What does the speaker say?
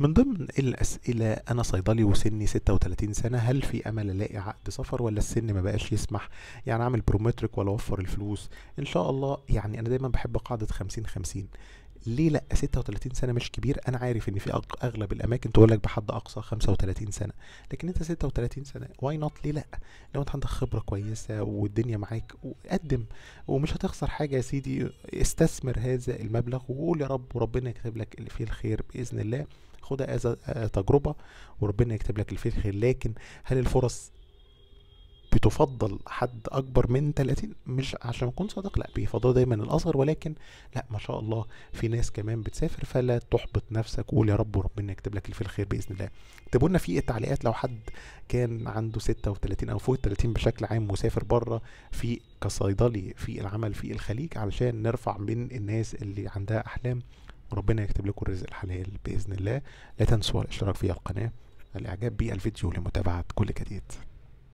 من ضمن الأسئلة أنا صيدلي وسني 36 سنة هل في أمل ألاقي عقد سفر ولا السن ما بقاش يسمح يعني أعمل برومترك ولا أوفر الفلوس إن شاء الله يعني أنا دايما بحب قاعدة 50 50 ليه لا 36 سنه مش كبير انا عارف ان في اغلب الاماكن تقول لك بحد اقصى 35 سنه لكن انت 36 سنه واي نوت ليه لا لو انت عندك خبره كويسه والدنيا معاك وقدم ومش هتخسر حاجه يا سيدي استثمر هذا المبلغ وقول يا رب وربنا يكتب لك اللي فيه الخير باذن الله خدها از آه، تجربه وربنا يكتب لك اللي فيه الخير لكن هل الفرص بتفضل حد اكبر من 30 مش عشان اكون صادق لا بيفضلوا دايما الاصغر ولكن لا ما شاء الله في ناس كمان بتسافر فلا تحبط نفسك قول يا رب وربنا يكتب لك اللي في الخير باذن الله اكتبوا لنا في التعليقات لو حد كان عنده 36 او فوق ال 30 بشكل عام وسافر بره في كصيدلي في العمل في الخليج علشان نرفع من الناس اللي عندها احلام وربنا يكتب لكم الرزق الحلال باذن الله لا تنسوا الاشتراك في القناه الاعجاب بالفيديو لمتابعه كل جديد